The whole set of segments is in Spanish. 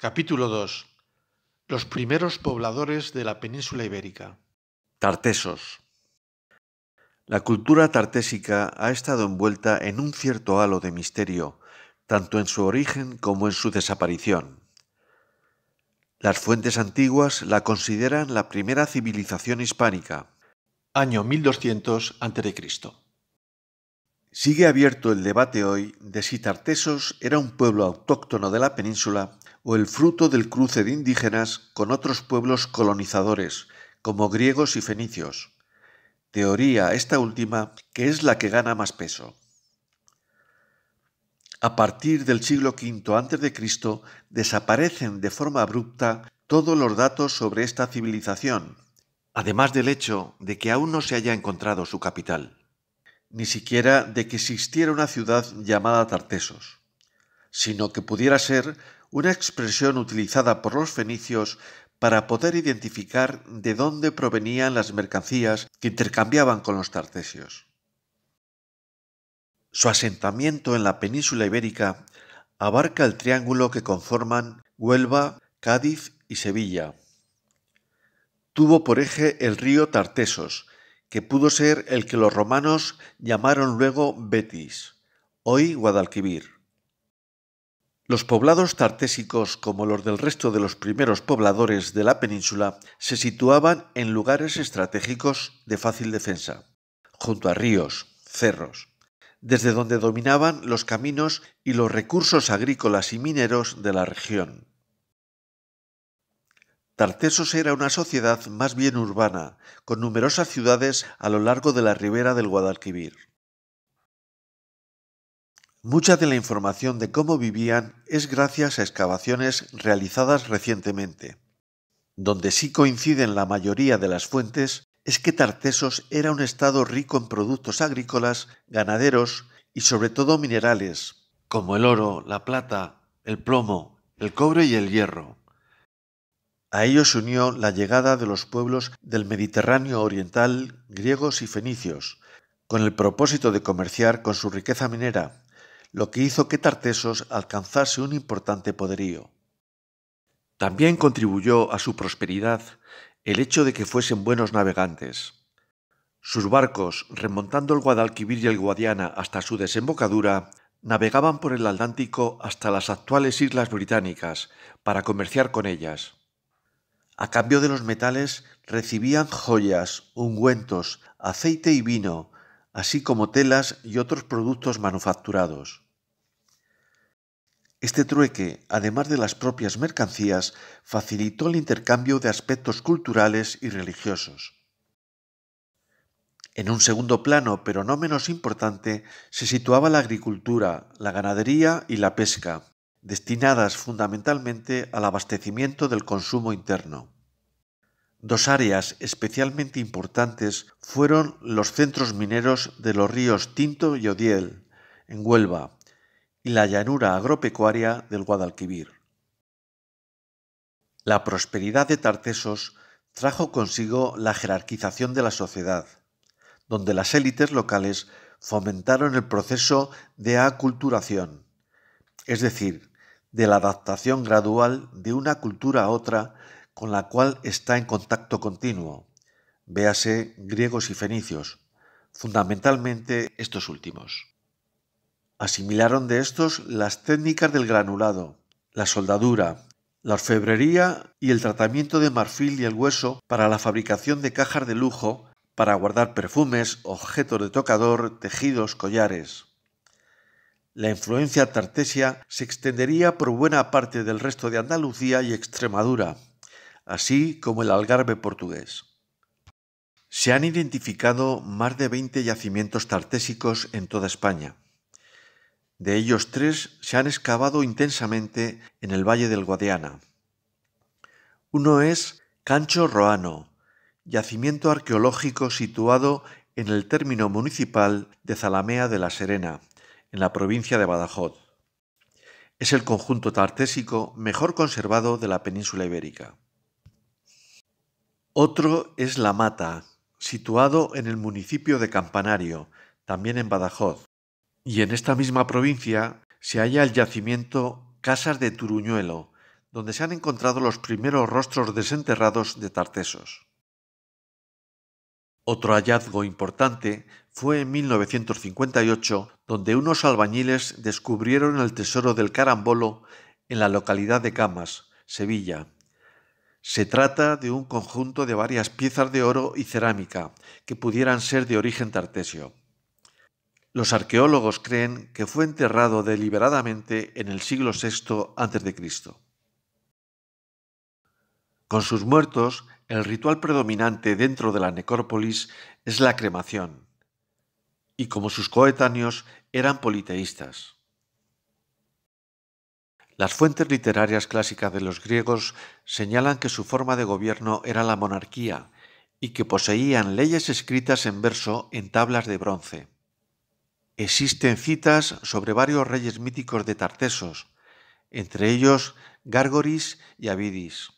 Capítulo 2. Los primeros pobladores de la península ibérica. Tartesos. La cultura tartésica ha estado envuelta en un cierto halo de misterio, tanto en su origen como en su desaparición. Las fuentes antiguas la consideran la primera civilización hispánica. Año 1200 a.C. Sigue abierto el debate hoy de si Tartesos era un pueblo autóctono de la península o el fruto del cruce de indígenas con otros pueblos colonizadores, como griegos y fenicios. Teoría esta última que es la que gana más peso. A partir del siglo V a.C. desaparecen de forma abrupta todos los datos sobre esta civilización, además del hecho de que aún no se haya encontrado su capital, ni siquiera de que existiera una ciudad llamada Tartesos, sino que pudiera ser una expresión utilizada por los fenicios para poder identificar de dónde provenían las mercancías que intercambiaban con los tartesios. Su asentamiento en la península ibérica abarca el triángulo que conforman Huelva, Cádiz y Sevilla. Tuvo por eje el río Tartesos, que pudo ser el que los romanos llamaron luego Betis, hoy Guadalquivir. Los poblados tartésicos, como los del resto de los primeros pobladores de la península, se situaban en lugares estratégicos de fácil defensa, junto a ríos, cerros, desde donde dominaban los caminos y los recursos agrícolas y mineros de la región. Tartesos era una sociedad más bien urbana, con numerosas ciudades a lo largo de la ribera del Guadalquivir. Mucha de la información de cómo vivían es gracias a excavaciones realizadas recientemente. Donde sí coinciden la mayoría de las fuentes es que Tartesos era un estado rico en productos agrícolas, ganaderos y sobre todo minerales, como el oro, la plata, el plomo, el cobre y el hierro. A ello se unió la llegada de los pueblos del Mediterráneo oriental, griegos y fenicios, con el propósito de comerciar con su riqueza minera, lo que hizo que Tartesos alcanzase un importante poderío. También contribuyó a su prosperidad el hecho de que fuesen buenos navegantes. Sus barcos, remontando el Guadalquivir y el Guadiana hasta su desembocadura, navegaban por el Atlántico hasta las actuales islas británicas para comerciar con ellas. A cambio de los metales recibían joyas, ungüentos, aceite y vino, así como telas y otros productos manufacturados. Este trueque, además de las propias mercancías, facilitó el intercambio de aspectos culturales y religiosos. En un segundo plano, pero no menos importante, se situaba la agricultura, la ganadería y la pesca, destinadas fundamentalmente al abastecimiento del consumo interno. Dos áreas especialmente importantes fueron los centros mineros de los ríos Tinto y Odiel, en Huelva, y la llanura agropecuaria del Guadalquivir. La prosperidad de Tartesos trajo consigo la jerarquización de la sociedad, donde las élites locales fomentaron el proceso de aculturación, es decir, de la adaptación gradual de una cultura a otra con la cual está en contacto continuo, véase griegos y fenicios, fundamentalmente estos últimos. Asimilaron de estos las técnicas del granulado, la soldadura, la orfebrería y el tratamiento de marfil y el hueso para la fabricación de cajas de lujo para guardar perfumes, objetos de tocador, tejidos, collares. La influencia tartesia se extendería por buena parte del resto de Andalucía y Extremadura, así como el Algarve portugués. Se han identificado más de 20 yacimientos tartésicos en toda España. De ellos tres se han excavado intensamente en el Valle del Guadiana. Uno es Cancho Roano, yacimiento arqueológico situado en el término municipal de Zalamea de la Serena, en la provincia de Badajoz. Es el conjunto tartésico mejor conservado de la península ibérica. Otro es La Mata, situado en el municipio de Campanario, también en Badajoz. Y en esta misma provincia se halla el yacimiento Casas de Turuñuelo, donde se han encontrado los primeros rostros desenterrados de Tartesos. Otro hallazgo importante fue en 1958, donde unos albañiles descubrieron el tesoro del carambolo en la localidad de Camas, Sevilla. Se trata de un conjunto de varias piezas de oro y cerámica que pudieran ser de origen tartesio. Los arqueólogos creen que fue enterrado deliberadamente en el siglo VI a.C. Con sus muertos, el ritual predominante dentro de la necrópolis es la cremación, y como sus coetáneos eran politeístas. Las fuentes literarias clásicas de los griegos señalan que su forma de gobierno era la monarquía y que poseían leyes escritas en verso en tablas de bronce. Existen citas sobre varios reyes míticos de Tartesos, entre ellos Gargoris y Abidis,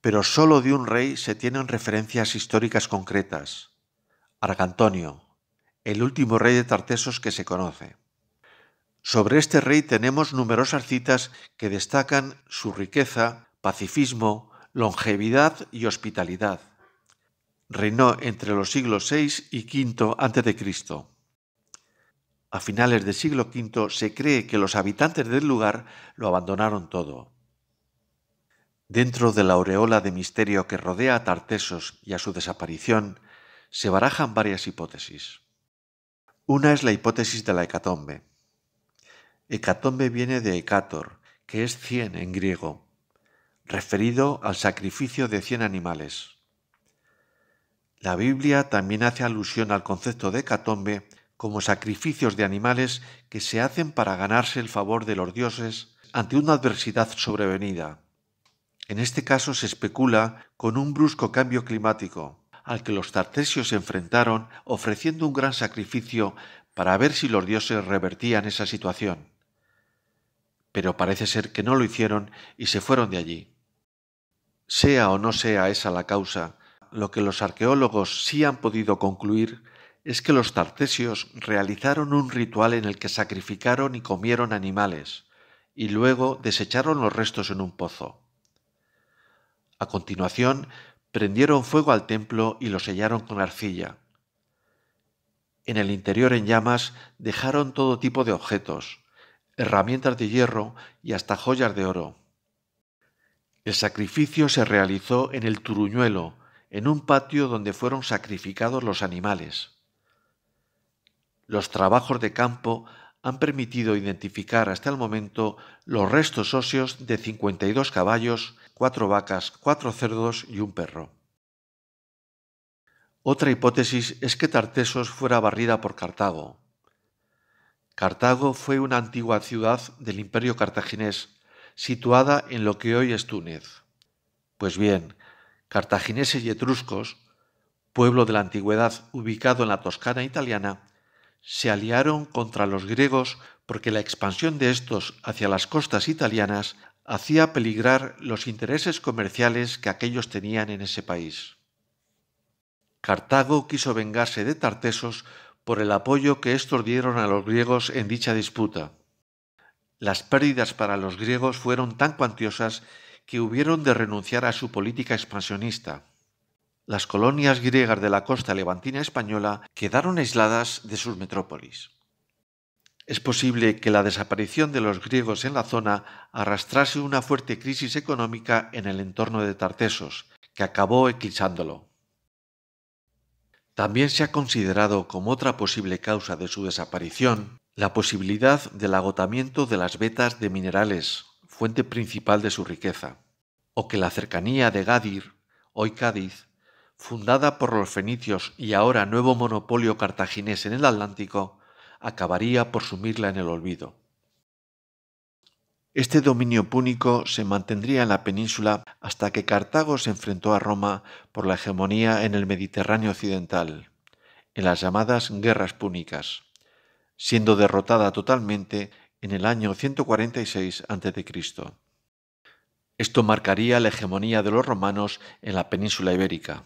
pero sólo de un rey se tienen referencias históricas concretas, Argantonio, el último rey de Tartesos que se conoce. Sobre este rey tenemos numerosas citas que destacan su riqueza, pacifismo, longevidad y hospitalidad. Reinó entre los siglos VI y V a.C. A finales del siglo V se cree que los habitantes del lugar lo abandonaron todo. Dentro de la aureola de misterio que rodea a Tartesos y a su desaparición, se barajan varias hipótesis. Una es la hipótesis de la hecatombe Hecatombe viene de hecator, que es cien en griego, referido al sacrificio de cien animales. La Biblia también hace alusión al concepto de hecatombe como sacrificios de animales que se hacen para ganarse el favor de los dioses ante una adversidad sobrevenida. En este caso se especula con un brusco cambio climático, al que los tartesios se enfrentaron ofreciendo un gran sacrificio para ver si los dioses revertían esa situación pero parece ser que no lo hicieron y se fueron de allí. Sea o no sea esa la causa, lo que los arqueólogos sí han podido concluir es que los tartesios realizaron un ritual en el que sacrificaron y comieron animales, y luego desecharon los restos en un pozo. A continuación, prendieron fuego al templo y lo sellaron con arcilla. En el interior en llamas dejaron todo tipo de objetos, herramientas de hierro y hasta joyas de oro. El sacrificio se realizó en el Turuñuelo, en un patio donde fueron sacrificados los animales. Los trabajos de campo han permitido identificar hasta el momento los restos óseos de 52 caballos, 4 vacas, 4 cerdos y un perro. Otra hipótesis es que Tartesos fuera barrida por Cartago. Cartago fue una antigua ciudad del imperio cartaginés, situada en lo que hoy es Túnez. Pues bien, cartagineses y etruscos, pueblo de la antigüedad ubicado en la Toscana italiana, se aliaron contra los griegos porque la expansión de estos hacia las costas italianas hacía peligrar los intereses comerciales que aquellos tenían en ese país. Cartago quiso vengarse de Tartesos por el apoyo que estos dieron a los griegos en dicha disputa. Las pérdidas para los griegos fueron tan cuantiosas que hubieron de renunciar a su política expansionista. Las colonias griegas de la costa levantina española quedaron aisladas de sus metrópolis. Es posible que la desaparición de los griegos en la zona arrastrase una fuerte crisis económica en el entorno de Tartesos, que acabó eclipsándolo. También se ha considerado como otra posible causa de su desaparición la posibilidad del agotamiento de las vetas de minerales, fuente principal de su riqueza, o que la cercanía de Gadir, hoy Cádiz, fundada por los fenicios y ahora nuevo monopolio cartaginés en el Atlántico, acabaría por sumirla en el olvido. Este dominio púnico se mantendría en la península hasta que Cartago se enfrentó a Roma por la hegemonía en el Mediterráneo occidental, en las llamadas guerras púnicas, siendo derrotada totalmente en el año 146 a.C. Esto marcaría la hegemonía de los romanos en la península ibérica.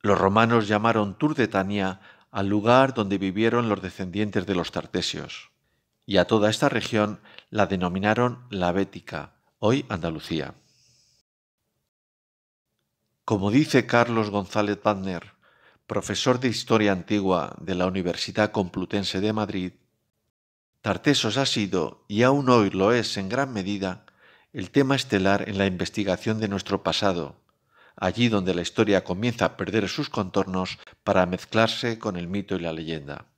Los romanos llamaron Turdetania al lugar donde vivieron los descendientes de los tartesios y a toda esta región la denominaron la Bética, hoy Andalucía. Como dice Carlos González Badner, profesor de Historia Antigua de la Universidad Complutense de Madrid, Tartesos ha sido, y aún hoy lo es en gran medida, el tema estelar en la investigación de nuestro pasado, allí donde la historia comienza a perder sus contornos para mezclarse con el mito y la leyenda.